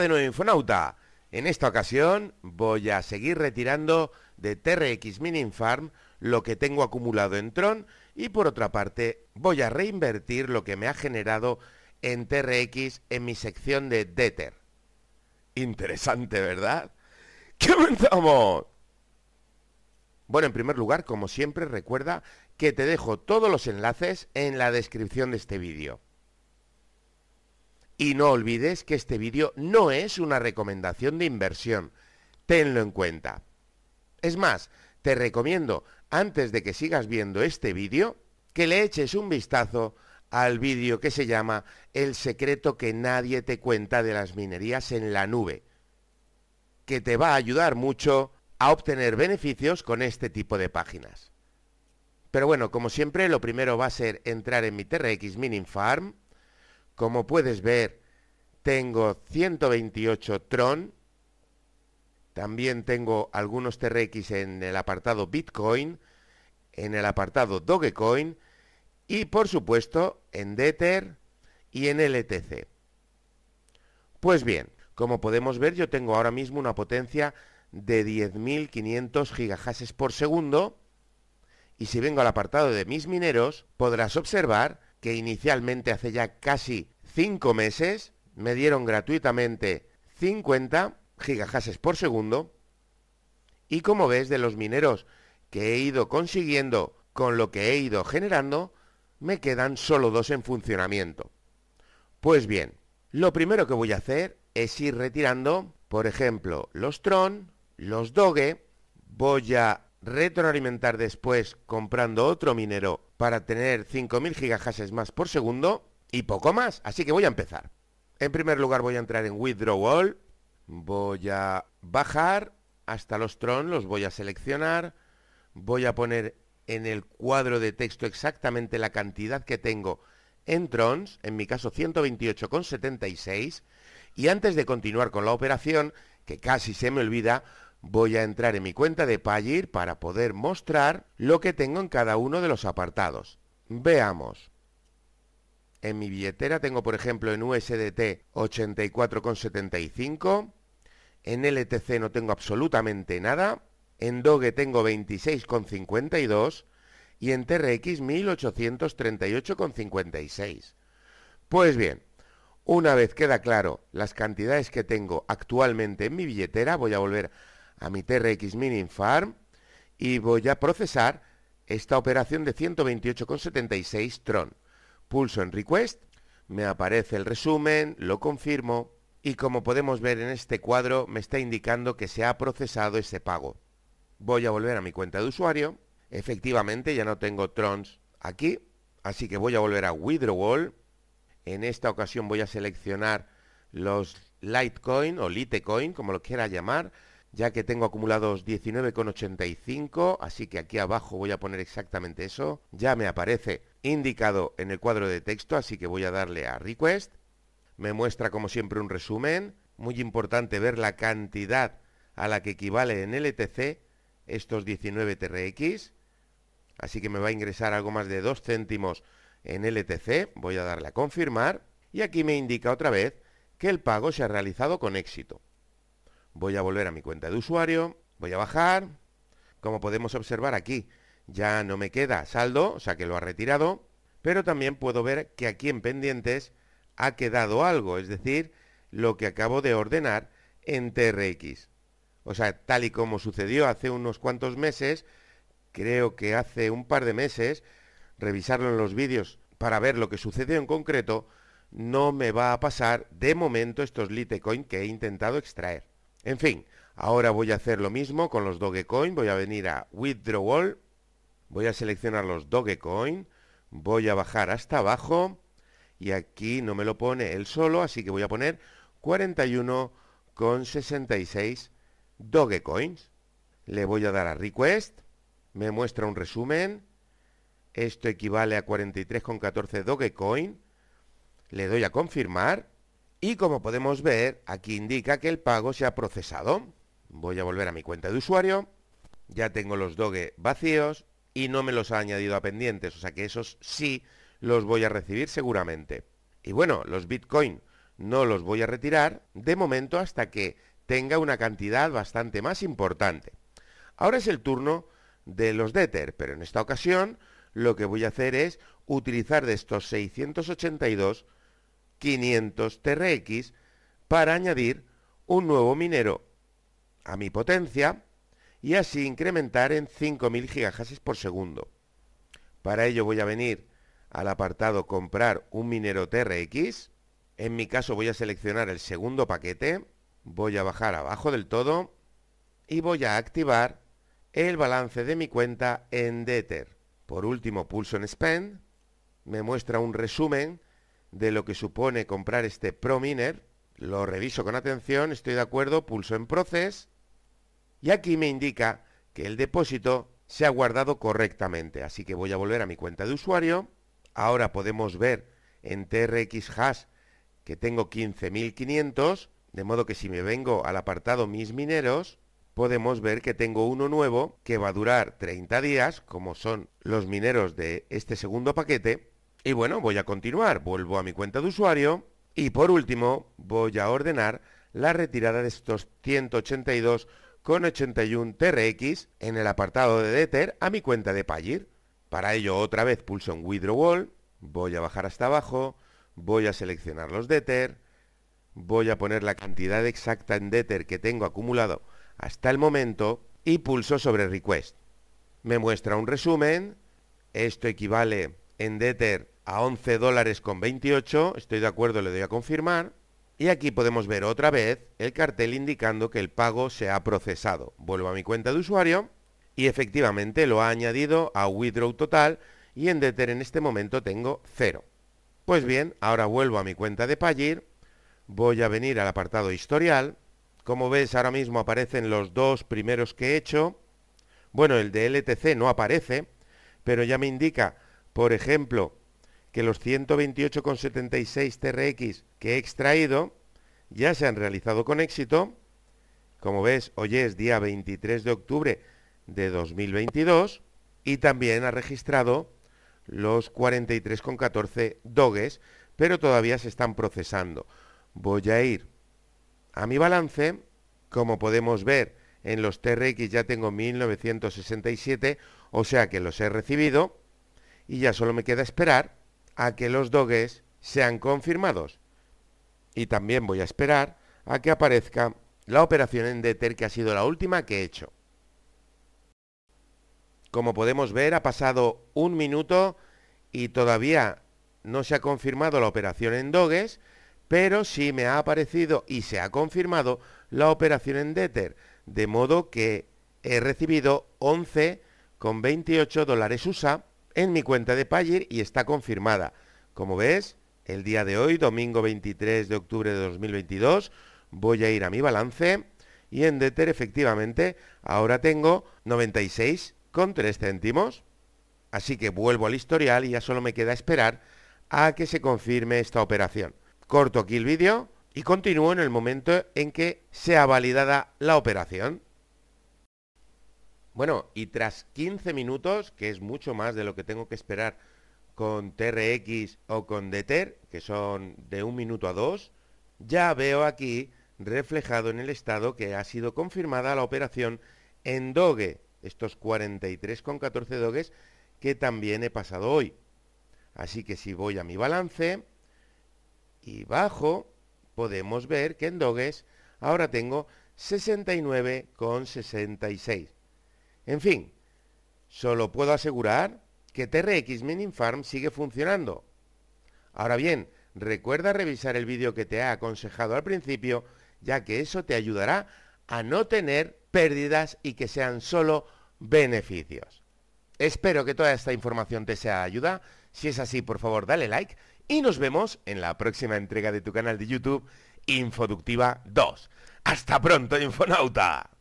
de nuevo, Infonauta. En esta ocasión voy a seguir retirando de TRX Mining Farm lo que tengo acumulado en Tron y por otra parte voy a reinvertir lo que me ha generado en TRX en mi sección de Deter. Interesante, ¿verdad? ¡Comenzamos! Bueno, en primer lugar, como siempre, recuerda que te dejo todos los enlaces en la descripción de este vídeo. Y no olvides que este vídeo no es una recomendación de inversión. Tenlo en cuenta. Es más, te recomiendo, antes de que sigas viendo este vídeo, que le eches un vistazo al vídeo que se llama El secreto que nadie te cuenta de las minerías en la nube, que te va a ayudar mucho a obtener beneficios con este tipo de páginas. Pero bueno, como siempre, lo primero va a ser entrar en mi TRX Mining Farm, como puedes ver, tengo 128 Tron. También tengo algunos TRX en el apartado Bitcoin, en el apartado Dogecoin y por supuesto en Dether y en LTC. Pues bien, como podemos ver yo tengo ahora mismo una potencia de 10.500 gigahashes por segundo y si vengo al apartado de mis mineros podrás observar que inicialmente hace ya casi 5 meses me dieron gratuitamente 50 gigahashes por segundo. Y como ves de los mineros que he ido consiguiendo con lo que he ido generando, me quedan solo dos en funcionamiento. Pues bien, lo primero que voy a hacer es ir retirando, por ejemplo, los Tron, los Doge, voy a retroalimentar después comprando otro minero para tener 5.000 gigahashes más por segundo y poco más. Así que voy a empezar. En primer lugar voy a entrar en Withdraw Voy a bajar hasta los Trons, los voy a seleccionar. Voy a poner en el cuadro de texto exactamente la cantidad que tengo en Trons, en mi caso 128,76. Y antes de continuar con la operación, que casi se me olvida, Voy a entrar en mi cuenta de Payeer para poder mostrar lo que tengo en cada uno de los apartados. Veamos. En mi billetera tengo, por ejemplo, en USDT 84,75. En LTC no tengo absolutamente nada. En Doge tengo 26,52. Y en TRX 1838,56. Pues bien, una vez queda claro las cantidades que tengo actualmente en mi billetera, voy a volver a mi TRX Mining Farm y voy a procesar esta operación de 128,76 Tron. Pulso en Request, me aparece el resumen, lo confirmo y como podemos ver en este cuadro me está indicando que se ha procesado ese pago. Voy a volver a mi cuenta de usuario, efectivamente ya no tengo Trons aquí, así que voy a volver a Withdrawal, en esta ocasión voy a seleccionar los Litecoin o Litecoin, como lo quiera llamar, ya que tengo acumulados 19,85, así que aquí abajo voy a poner exactamente eso. Ya me aparece indicado en el cuadro de texto, así que voy a darle a Request. Me muestra como siempre un resumen. Muy importante ver la cantidad a la que equivale en LTC estos 19 TRX. Así que me va a ingresar algo más de 2 céntimos en LTC. Voy a darle a confirmar. Y aquí me indica otra vez que el pago se ha realizado con éxito. Voy a volver a mi cuenta de usuario, voy a bajar. Como podemos observar aquí, ya no me queda saldo, o sea que lo ha retirado. Pero también puedo ver que aquí en pendientes ha quedado algo, es decir, lo que acabo de ordenar en TRX. O sea, tal y como sucedió hace unos cuantos meses, creo que hace un par de meses, revisarlo en los vídeos para ver lo que sucedió en concreto, no me va a pasar de momento estos Litecoin que he intentado extraer. En fin, ahora voy a hacer lo mismo con los Dogecoin. Voy a venir a Withdrawal. Voy a seleccionar los Dogecoin. Voy a bajar hasta abajo. Y aquí no me lo pone él solo, así que voy a poner 41,66 Dogecoins. Le voy a dar a Request. Me muestra un resumen. Esto equivale a 43,14 Dogecoin. Le doy a confirmar. Y como podemos ver, aquí indica que el pago se ha procesado. Voy a volver a mi cuenta de usuario. Ya tengo los doge vacíos y no me los ha añadido a pendientes. O sea que esos sí los voy a recibir seguramente. Y bueno, los Bitcoin no los voy a retirar de momento hasta que tenga una cantidad bastante más importante. Ahora es el turno de los deter pero en esta ocasión lo que voy a hacer es utilizar de estos 682 500 TRX para añadir un nuevo minero a mi potencia y así incrementar en 5000 GHz por segundo. Para ello voy a venir al apartado comprar un minero TRX. En mi caso voy a seleccionar el segundo paquete, voy a bajar abajo del todo y voy a activar el balance de mi cuenta en Deter. Por último pulso en Spend, me muestra un resumen de lo que supone comprar este Prominer. Lo reviso con atención, estoy de acuerdo, pulso en Proces y aquí me indica que el depósito se ha guardado correctamente. Así que voy a volver a mi cuenta de usuario. Ahora podemos ver en TRX Hash que tengo 15.500, de modo que si me vengo al apartado Mis mineros, podemos ver que tengo uno nuevo que va a durar 30 días, como son los mineros de este segundo paquete, y bueno, voy a continuar, vuelvo a mi cuenta de usuario y por último voy a ordenar la retirada de estos 182,81 TRX en el apartado de Deter a mi cuenta de Payeer. Para ello otra vez pulso en Withdrawal, voy a bajar hasta abajo, voy a seleccionar los Deter, voy a poner la cantidad exacta en Deter que tengo acumulado hasta el momento y pulso sobre Request. Me muestra un resumen, esto equivale en Deter a 11 dólares con 28, estoy de acuerdo, le doy a confirmar, y aquí podemos ver otra vez el cartel indicando que el pago se ha procesado. Vuelvo a mi cuenta de usuario y efectivamente lo ha añadido a Withdraw Total y en Deter en este momento tengo 0. Pues bien, ahora vuelvo a mi cuenta de Payeer, voy a venir al apartado Historial, como ves ahora mismo aparecen los dos primeros que he hecho, bueno, el de LTC no aparece, pero ya me indica, por ejemplo, que los 128,76 TRX que he extraído ya se han realizado con éxito. Como ves, hoy es día 23 de octubre de 2022 y también ha registrado los 43,14 doges, pero todavía se están procesando. Voy a ir a mi balance, como podemos ver, en los TRX ya tengo 1967, o sea que los he recibido y ya solo me queda esperar a que los dogues sean confirmados. Y también voy a esperar a que aparezca la operación en Deter que ha sido la última que he hecho. Como podemos ver ha pasado un minuto y todavía no se ha confirmado la operación en dogues, pero sí me ha aparecido y se ha confirmado la operación en Deter, de modo que he recibido 11,28 dólares USA en mi cuenta de Payer y está confirmada. Como ves, el día de hoy, domingo 23 de octubre de 2022, voy a ir a mi balance y en Deter efectivamente ahora tengo 96,3 céntimos. Así que vuelvo al historial y ya solo me queda esperar a que se confirme esta operación. Corto aquí el vídeo y continúo en el momento en que sea validada la operación. Bueno, y tras 15 minutos, que es mucho más de lo que tengo que esperar con TRX o con DETER, que son de un minuto a dos, ya veo aquí reflejado en el estado que ha sido confirmada la operación en Doge, estos 43,14 doges que también he pasado hoy. Así que si voy a mi balance y bajo, podemos ver que en doges ahora tengo 69,66. En fin, solo puedo asegurar que TRX Mining Farm sigue funcionando. Ahora bien, recuerda revisar el vídeo que te ha aconsejado al principio, ya que eso te ayudará a no tener pérdidas y que sean solo beneficios. Espero que toda esta información te sea de ayuda. Si es así, por favor, dale like y nos vemos en la próxima entrega de tu canal de YouTube Infoductiva 2. Hasta pronto, Infonauta.